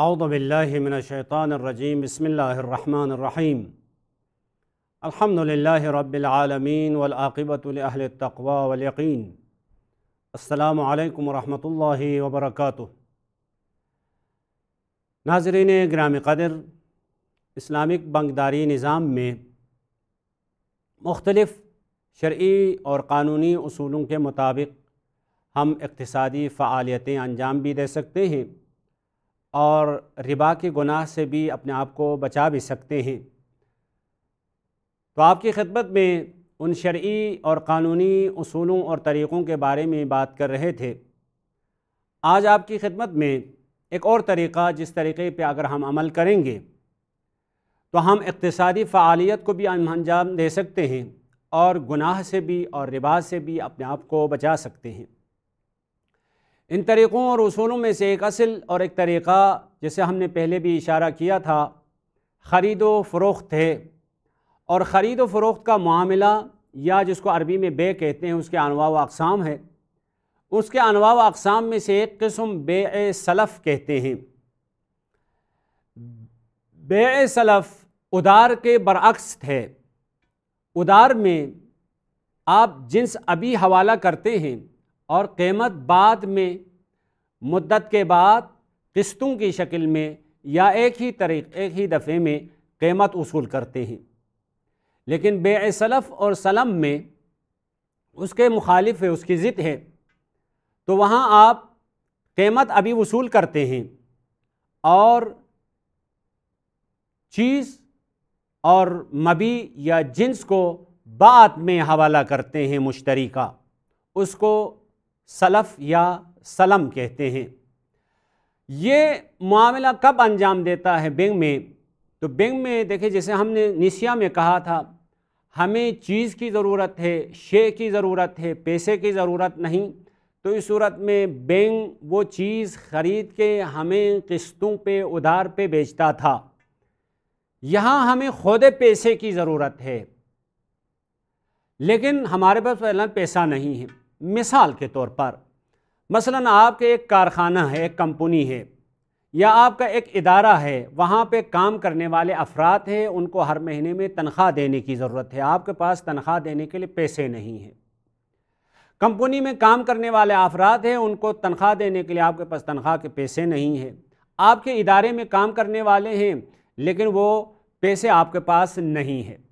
अउदबिल्लिमिनशैतानरजीम बसमीम अल्हम्दुलिल्लाहि रब्बिल आलमीन वल आक़िबतु लिअहल तक़वा वल यकीन अस्सलाम वालेकुम रहमतुल्लाहि व बरकातुहू नाजरीन ग्राम कदर इस्लामिक बंकदारी निज़ाम में मुख्तलफ़ शर्य और क़ानूनी असूलों के मुताबिक हम इकतसादी फ़ालियतें अंजाम भी दे सकते हैं और रिबा के गुनाह से भी अपने आप को बचा भी सकते हैं तो आपकी खिदमत में उन शर्य और क़ानूनी असूलों और तरीक़ों के बारे में बात कर रहे थे आज आपकी खिदमत में एक और तरीक़ा जिस तरीक़े पर अगर हम अमल करेंगे तो हम इकतदी फ़ालियत को भी अंजाम दे सकते हैं और गुनाह से भी और रिबा से भी अपने आप को बचा सकते हैं इन तरीक़ों और असूलों में से एक असल और एक तरीक़ा जैसे हमने पहले भी इशारा किया था ख़रीद फ़रोख्त है और ख़रीद फ़रोख्त का मामला या जिसको अरबी में बे कहते हैं उसके अनवा व अकसाम है उसके अनवा व अकसाम में से एक कस्म बे सलफ़ कहते हैं बे सलफ़ उदार के बरअक्स है उदार में आप जिन्स अभी हवाला करते हैं और कीमत बाद में मुद्दत के बाद किस्तों की शक्ल में या एक ही तरीक़ एक ही दफ़े में कीमत उसूल करते हैं लेकिन बेसलफ़ और सलम में उसके मुखालिफ है उसकी ज़िद है तो वहाँ आप कीमत अभी वसूल करते हैं और चीज़ और मबी या जिन्स को बाद में हवाला करते हैं मुश्तरी का उसको सलफ़ या सलम कहते हैं ये मामला कब अंजाम देता है बैंक में तो बैंक में देखिए जैसे हमने निशिया में कहा था हमें चीज़ की ज़रूरत है शे की ज़रूरत है पैसे की ज़रूरत नहीं तो इस सूरत में बैंक वो चीज़ ख़रीद के हमें किस्तों पे उधार पे बेचता था यहाँ हमें खुद पैसे की ज़रूरत है लेकिन हमारे पास पहला पैसा नहीं है मिसाल के तौर पर मसलन आपके एक कारखाना है एक कंपनी है या आपका एक इदारा है वहाँ पे काम करने वाले अफराद हैं उनको हर महीने में तनख्वाह देने की ज़रूरत है आपके पास तनख्वाह देने के लिए पैसे नहीं हैं कंपनी में काम करने वाले अफराद हैं उनको तनख्वाह देने के लिए आपके पास तनख्वाह के पैसे नहीं हैं आपके इदारे में काम करने वाले हैं लेकिन वो पैसे आपके पास नहीं है